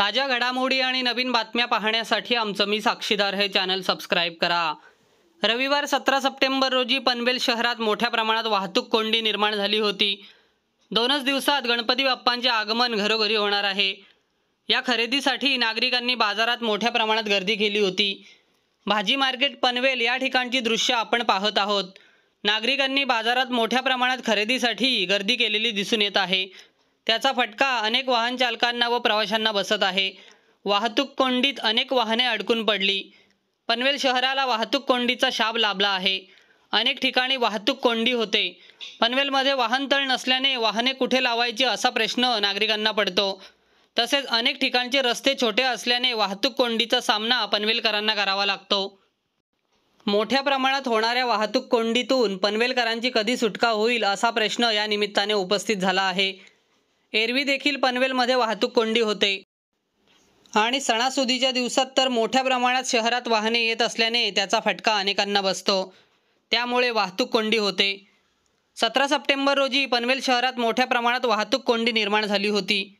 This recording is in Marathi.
ताज्या घडामोडी आणि नवीन बातम्या पाहण्यासाठी आमचं मी साक्षीदार हे चॅनल सबस्क्राईब करा रविवार सतरा सप्टेंबर रोजी पनवेल शहरात मोठ्या प्रमाणात वाहतूक कोंडी निर्माण झाली होती दोनच दिवसात गणपती बाप्पांचे आगमन घरोघरी होणार आहे या खरेदीसाठी नागरिकांनी बाजारात मोठ्या प्रमाणात गर्दी केली होती भाजी मार्केट पनवेल या ठिकाणची दृश्य आपण पाहत आहोत नागरिकांनी बाजारात मोठ्या प्रमाणात खरेदीसाठी गर्दी केलेली दिसून येत आहे त्याचा फटका अनेक वाहन चालकांना व प्रवाशांना बसत आहे वाहतूक कोंडीत अनेक वाहने अडकून पडली पनवेल शहराला वाहतूक कोंडीचा शाप लाभला आहे अनेक ठिकाणी वाहतूक कोंडी होते पनवेलमध्ये वाहनतळ नसल्याने वाहने कुठे लावायची असा प्रश्न नागरिकांना पडतो तसेच अनेक ठिकाणचे रस्ते छोटे असल्याने वाहतूक कोंडीचा सामना पनवेलकरांना करावा लागतो मोठ्या प्रमाणात होणाऱ्या वाहतूक कोंडीतून पनवेलकरांची कधी सुटका होईल असा प्रश्न या निमित्ताने उपस्थित झाला आहे एरवी देखील पनवेलमध्ये वाहतूक कोंडी होते आणि सणासुदीच्या दिवसात तर मोठ्या प्रमाणात शहरात वाहने येत असल्याने त्याचा फटका अनेकांना बसतो त्यामुळे वाहतूक कोंडी होते सतरा सप्टेंबर रोजी पनवेल शहरात मोठ्या प्रमाणात वाहतूक कोंडी निर्माण झाली होती